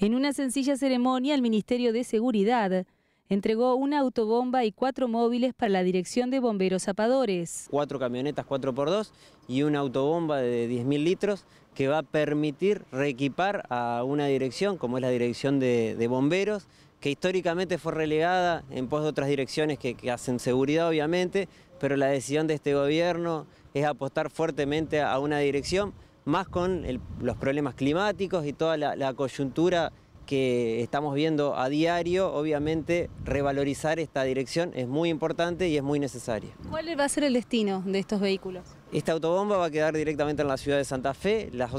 En una sencilla ceremonia, el Ministerio de Seguridad entregó una autobomba y cuatro móviles para la Dirección de Bomberos Zapadores. Cuatro camionetas 4x2 y una autobomba de 10.000 litros que va a permitir reequipar a una dirección, como es la Dirección de, Bomberos, que históricamente fue relegada en pos de otras direcciones que, que hacen seguridad, obviamente, pero la decisión de este gobierno es apostar fuertemente a una dirección más con los problemas climáticos y toda la, coyuntura que estamos viendo a diario, obviamente revalorizar esta dirección es muy importante y es muy necesario. ¿Cuál va a ser el destino de estos vehículos? Esta autobomba va a quedar directamente en la ciudad de Santa Fe, las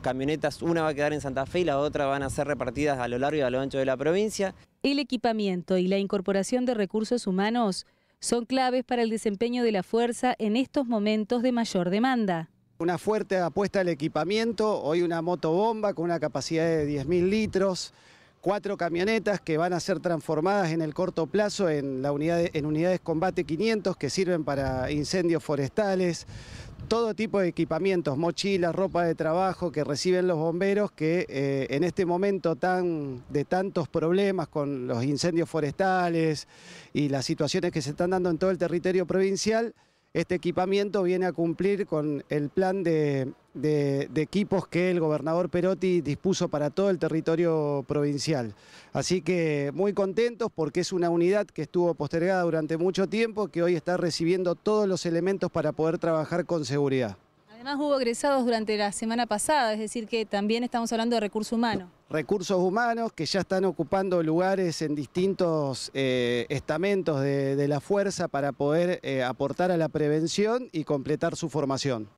camionetas, una va a quedar en Santa Fe y la otra van a ser repartidas a lo largo y a lo ancho de la provincia. El equipamiento y la incorporación de recursos humanos son claves para el desempeño de la fuerza en estos momentos de mayor demanda una fuerte apuesta al equipamiento, hoy una motobomba con una capacidad de 10.000 litros, cuatro camionetas que van a ser transformadas en el corto plazo en, la en unidades combate 500 que sirven para incendios forestales, todo tipo de equipamientos, mochilas, ropa de trabajo que reciben los bomberos que eh, en este momento tan, de tantos problemas con los incendios forestales y las situaciones que se están dando en todo el territorio provincial, este equipamiento viene a cumplir con el plan de, equipos que el gobernador Perotti dispuso para todo el territorio provincial. Así que muy contentos porque es una unidad que estuvo postergada durante mucho tiempo, que hoy está recibiendo todos los elementos para poder trabajar con seguridad. Además hubo egresados durante la semana pasada, es decir que también estamos hablando de recursos humanos. Recursos humanos que ya están ocupando lugares en distintos eh, estamentos de, la fuerza para poder eh, aportar a la prevención y completar su formación.